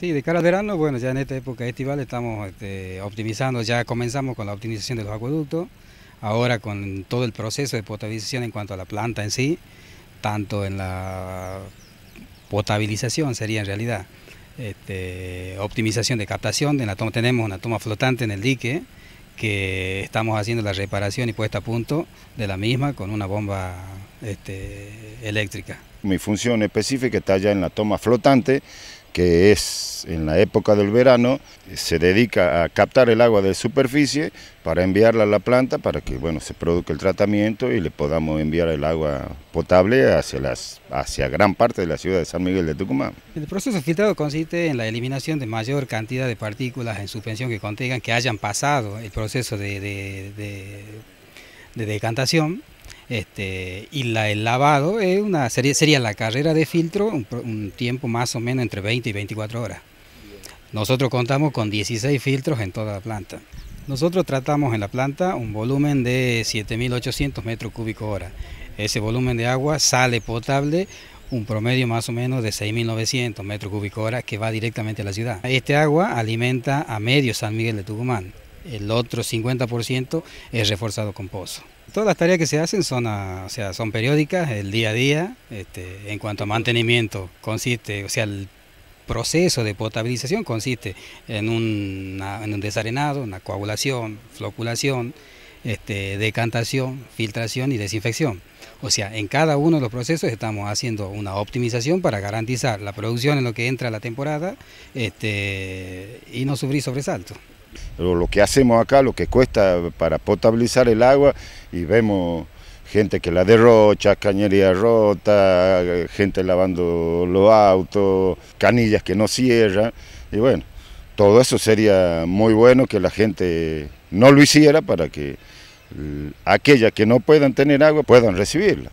Sí, de cara al verano, bueno, ya en esta época estival estamos este, optimizando, ya comenzamos con la optimización de los acueductos, ahora con todo el proceso de potabilización en cuanto a la planta en sí, tanto en la potabilización sería en realidad, este, optimización de captación, la toma, tenemos una toma flotante en el dique, que estamos haciendo la reparación y puesta a punto de la misma con una bomba este, eléctrica. Mi función específica está ya en la toma flotante, que es en la época del verano, eh, se dedica a captar el agua de superficie para enviarla a la planta para que bueno, se produzca el tratamiento y le podamos enviar el agua potable hacia, las, hacia gran parte de la ciudad de San Miguel de Tucumán. El proceso filtrado consiste en la eliminación de mayor cantidad de partículas en suspensión que contengan que hayan pasado el proceso de, de decantación este, y la, el lavado es una, sería, sería la carrera de filtro, un, un, tiempo más o menos entre 20 y 24 horas. Nosotros contamos con 16 filtros en toda la planta. Nosotros tratamos en la planta un volumen de 7.800 metros cúbicos hora. Ese volumen de agua sale potable un promedio más o menos de 6.900 metros cúbicos hora que va directamente a la ciudad. Este agua alimenta a medio San Miguel de Tucumán el otro 50% es reforzado con pozo. Todas las tareas que se hacen son, o sea, son periódicas, el día a día. Este, en cuanto a mantenimiento, consiste, o sea, el proceso de potabilización consiste en, un desarenado, una coagulación, floculación, este, decantación, filtración y desinfección. O sea, en cada uno de los procesos estamos haciendo una optimización para garantizar la producción en lo que entra la temporada este, y no sufrir sobresaltos. Lo, que hacemos acá, lo que cuesta para potabilizar el agua y vemos gente que la derrocha, cañería rota, gente lavando los autos, canillas que no cierran. Y bueno, todo eso sería muy bueno que la gente no lo hiciera para que aquellas que no puedan tener agua puedan recibirla.